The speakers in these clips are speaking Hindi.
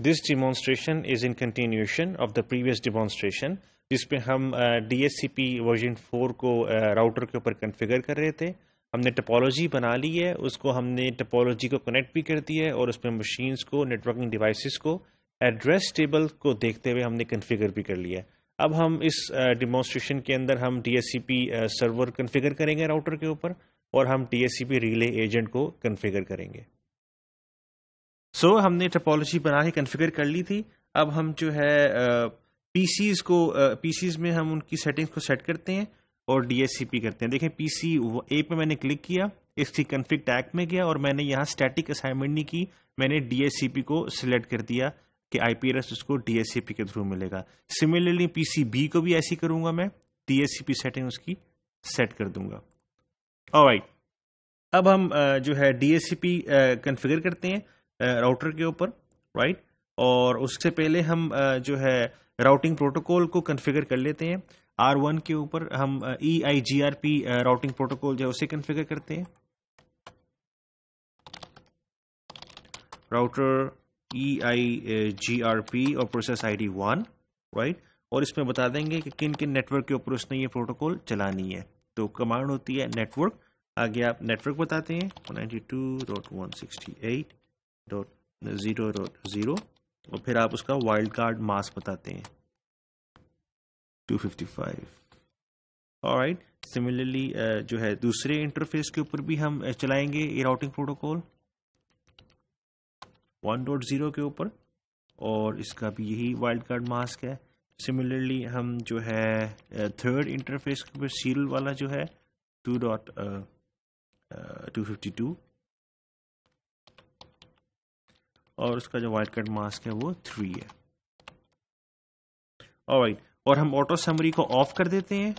This demonstration is in continuation of the previous demonstration जिसमें हम D S C P version four को राउटर के ऊपर कन्फिगर कर रहे थे हमने टपोलॉजी बना ली है उसको हमने टपोलॉजी को कनेक्ट भी कर दिया है और उसमें मशीन्स को नेटवर्किंग डिवाइसेस को एड्रेस टेबल को देखते हुए हमने कन्फिगर भी कर लिया है अब हम इस डिमॉन्स्ट्रेशन के अंदर हम D S C P server configure करेंगे राउटर के ऊपर और हम D S C P relay agent को कन्फिगर करेंगे सो so, हमने टपोलॉजी बना के कन्फिगर कर ली थी अब हम जो है पीसीज को पीसीज में हम उनकी सेटिंग्स को सेट करते हैं और डीएससीपी करते हैं देखें पीसी ए पे मैंने क्लिक किया इसकी कन्फ्लिक टैग में गया और मैंने यहाँ स्टैटिक असाइनमेंट नहीं की मैंने डीएससीपी को सिलेक्ट कर दिया कि आईपीआरएस उसको डीएससीपी के थ्रू मिलेगा सिमिलरली बी को भी ऐसी करूंगा मैं डीएससीपी सेटिंग उसकी सेट कर दूंगा और अब हम जो है डीएससीपी कन्फिगर करते हैं राउटर के ऊपर राइट और उससे पहले हम जो है राउटिंग प्रोटोकॉल को कन्फिगर कर लेते हैं आर वन के ऊपर हम E I G R P routing protocol जो है उसे कन्फिगर करते हैं router E I G R P और process I D one right और इसमें बता देंगे कि किन किन नेटवर्क के ऊपर उसने ये प्रोटोकॉल चलानी है तो कमांड होती है नेटवर्क आगे आप नेटवर्क बताते हैं 192.168 डॉट ज़ीरो डॉट ज़ीरो और फिर आप उसका वाइल्ड कार्ड मास बताते हैं 255 फिफ्टी सिमिलरली राइट सिमिलरली जो है दूसरे इंटरफेस के ऊपर भी हम uh, चलाएंगे ये राउटिंग प्रोटोकॉल 1.0 के ऊपर और इसका भी यही वाइल्ड कार्ड मास्क है सिमिलरली हम जो है थर्ड uh, इंटरफेस के ऊपर सीरियल वाला जो है two dot two fifty two और उसका जो वाइट कट मास्क है वो थ्री है और और हम ऑटो समरी को ऑफ कर देते हैं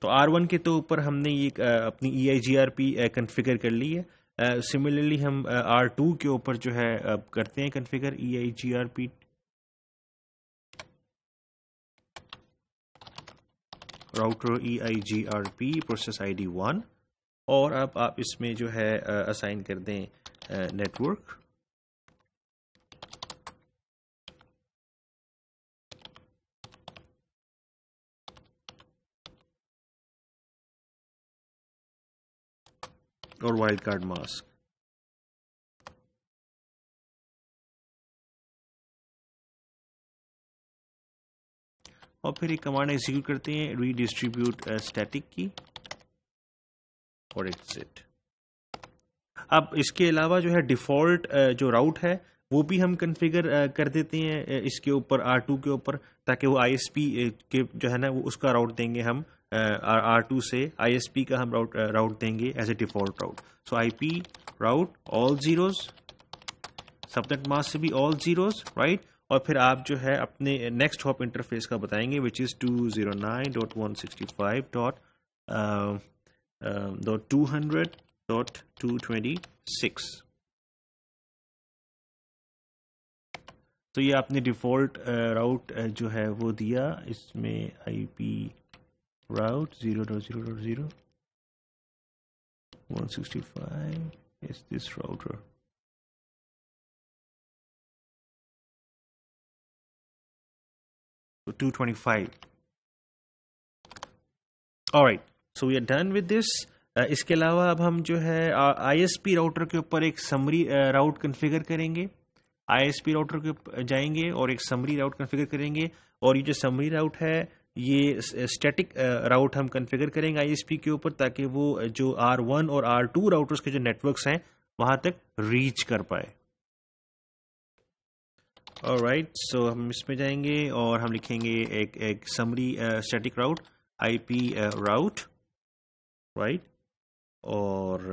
तो आर वन के तो ऊपर हमने ये अपनी E I G R P configure कर ली है सिमिलरली हम आर टू के ऊपर जो है करते हैं configure E I G R P router E I G R P process I D one और अब आप इसमें जो है असाइन कर दें नेटवर्क और वाइल्ड कार्ड मास्क और फिर एक कमांड एग्जीक्यूट करते हैं रीडिस्ट्रीब्यूट स्टैटिक की और इट्स अब इसके अलावा जो है डिफ़ॉल्ट जो राउट है वो भी हम कन्फिगर कर देते हैं इसके ऊपर आर टू के ऊपर ताकि वो आई के जो है ना वो उसका राउट देंगे हम आर टू से आई का हम राउट राउट देंगे as a default route so I P route all zeros subnet mask से भी ऑल ज़ीरोज़ राइट और फिर आप जो है अपने नेक्स्ट हॉप इंटरफेस का बताएंगे which is two zero nine dot one sixty five dot um, dot 200 dot 226 तो ये आपने डिफ़ॉल्ट राउट जो है वो दिया इसमें IP route zero dot zero dot zero one sixty five is this router two twenty five All right. So we are done with this इसके अलावा अब हम जो है आईएसपी राउटर के ऊपर एक समरी राउट कन्फिगर करेंगे आईएसपी राउटर के जाएंगे और एक समरी राउट कन्फिगर करेंगे और ये जो समरी राउट है ये स्टैटिक राउट हम कन्फिगर करेंगे आईएसपी के ऊपर ताकि वो जो आर वन और आर टू राउटर्स के जो नेटवर्क्स हैं वहां तक रीच कर पाए और राइट सो हम इसमें जाएंगे और हम लिखेंगे एक एक summary static route IP route right और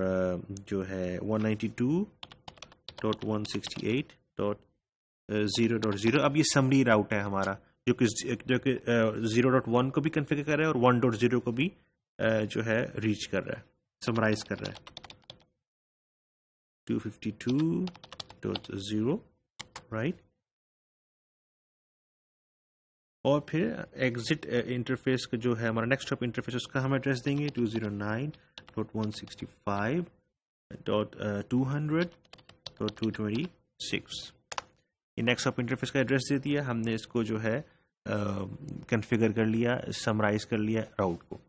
जो है 192.168.0.0 अब ये समरी राउट है हमारा जो कि जो कि जीरो डॉट वन को भी कन्फिगर कर रहा है और वन डॉट जीरो को भी जो है रीच कर रहा है समराइज कर रहा है two fifty two dot zero right और फिर एग्जिट इंटरफेस का जो है हमारा नेक्स्ट स्टॉप इंटरफेस उसका हम एड्रेस देंगे two zero nine dot one sixty five dot two hundred dot two twenty six ये नेक्स्ट स्टॉप इंटरफेस का एड्रेस दे दिया हमने इसको जो है कन्फिगर um, uh, कर लिया समराइज कर लिया राउट को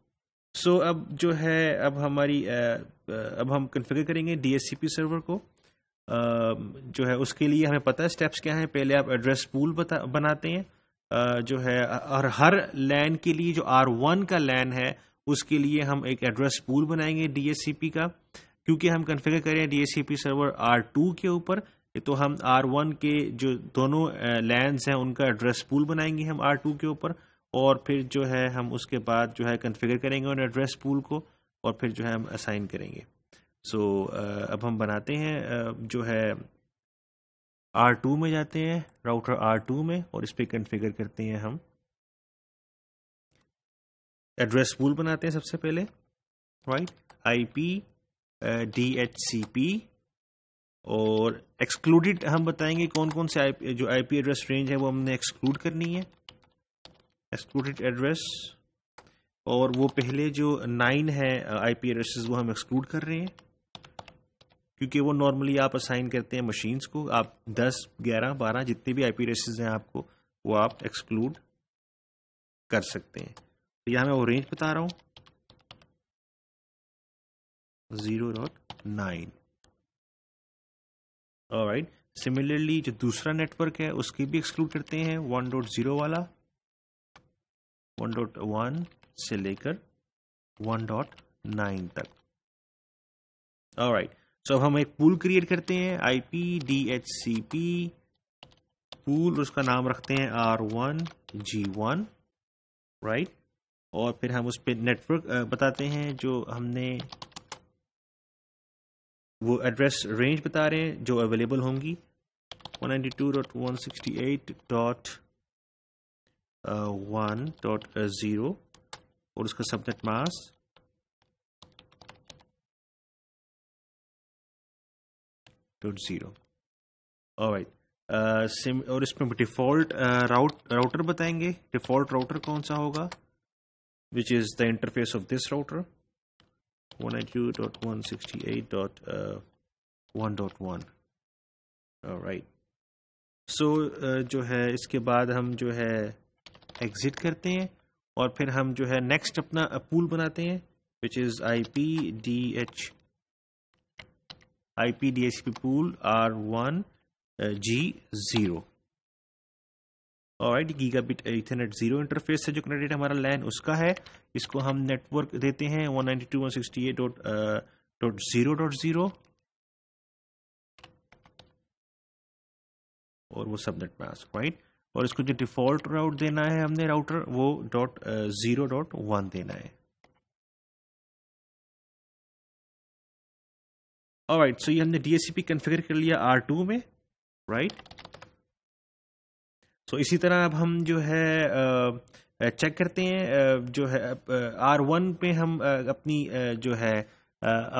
सो so, अब जो है अब हमारी uh, uh अब हम कन्फिगर करेंगे डी सर्वर को um, जो है उसके लिए हमें पता है स्टेप्स क्या हैं पहले आप एड्रेस पूल बता बनाते हैं जो है और हर लैन के लिए जो आर वन का लैन है उसके लिए हम एक एड्रेस पूल बनाएंगे डीएससीपी का क्योंकि हम कन्फिगर करें डीएससीपी सर्वर आर टू के ऊपर तो हम आर वन के जो दोनों लैंड हैं उनका एड्रेस पूल बनाएंगे हम आर टू के ऊपर और फिर जो है हम उसके बाद जो है कन्फिगर करेंगे उन एड्रेस पूल को और फिर जो है हम असाइन करेंगे सो so, अब हम बनाते हैं जो है आर टू में जाते हैं राउटर आर टू में और इस पर कन्फिगर करते हैं हम एड्रेस पूल बनाते हैं सबसे पहले right I P D H C P और एक्सक्लूडेड हम बताएंगे कौन कौन से आई जो आई पी एड्रेस रेंज है वो हमने एक्सक्लूड करनी है एक्सक्लूडेड एड्रेस और वो पहले जो नाइन है आई पी एड्रेसेस वो हम एक्सक्लूड कर रहे हैं क्योंकि वो नॉर्मली आप असाइन करते हैं मशीन्स को आप 10, 11, 12 जितने भी आई पी हैं आपको वो आप एक्सक्लूड कर सकते हैं तो यहाँ मैं वो रेंज बता रहा हूँ zero dot nine right similarly जो दूसरा नेटवर्क है उसकी भी एक्सक्लूड करते हैं वन डॉट जीरो वाला वन डॉट वन से लेकर वन डॉट नाइन तक राइट सो so, अब हम एक पूल क्रिएट करते हैं I P D H C P pool उसका नाम रखते हैं R one G one right और फिर हम उस पर नेटवर्क बताते हैं जो हमने वो एड्रेस रेंज बता रहे हैं जो अवेलेबल होंगी one one one two dot dot dot sixty eight zero और उसका subnet mask two zero alright सिम और इसमें डिफॉल्ट राउट राउटर बताएंगे डिफॉल्ट राउटर कौन सा होगा which is the interface of this router one one one two dot dot dot sixty eight 192.168.1.1 right so जो है इसके बाद हम जो है एग्जिट करते हैं और फिर हम जो है नेक्स्ट अपना पूल uh, बनाते हैं which is I P D H IP DHCP pool R1G0 और गीगाबिट इथरनेट जीरो इंटरफेस से जो कनेक्टेड हमारा लैन उसका है इसको हम नेटवर्क देते हैं 192.168.0.0 uh, और वो सबनेट मास्क राइट और इसको जो डिफॉल्ट राउट देना है हमने राउटर वो डॉट जीरो डॉट वन देना है ऑल राइट सो ये हमने D S C P configure कर लिया आर टू में राइट right? सो so इसी तरह अब हम जो है चेक करते हैं जो है आर वन पे हम अपनी जो है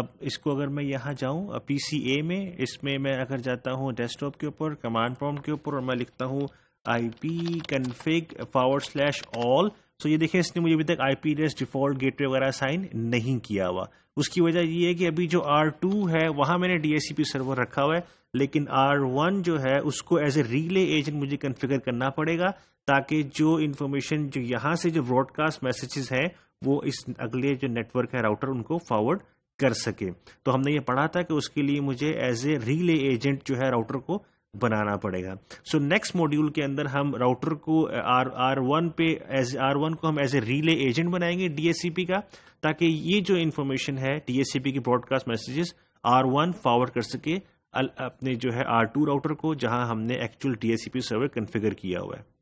अब इसको अगर मैं यहाँ जाऊँ पी सी ए में इसमें मैं अगर जाता हूँ डेस्कटॉप के ऊपर कमांड प्रॉम्प्ट के ऊपर और मैं लिखता हूँ I P config forward slash all so ये देखें इसने मुझे अभी तक I P address default gateway वगैरह साइन नहीं किया हुआ उसकी वजह ये है कि अभी जो आर टू है वहां मैंने डी सर्वर रखा हुआ है लेकिन आर वन जो है उसको एज ए रिले एजेंट मुझे कन्फिगर करना पड़ेगा ताकि जो इन्फॉर्मेशन जो यहां से जो ब्रॉडकास्ट मैसेजेस हैं वो इस अगले जो नेटवर्क है राउटर उनको फॉरवर्ड कर सके तो हमने ये पढ़ा था कि उसके लिए मुझे एज ए रिले एजेंट जो है राउटर को बनाना पड़ेगा सो नेक्स्ट मॉड्यूल के अंदर हम राउटर को आर आर वन पे एज आर वन को हम एज ए रिले एजेंट बनाएंगे डीएससीपी का ताकि ये जो इन्फॉर्मेशन है डीएससीपी की broadcast messages R one forward कर सके अपने जो है आर टू राउटर को जहां हमने एक्चुअल डीएससीपी सर्वर कन्फिगर किया हुआ है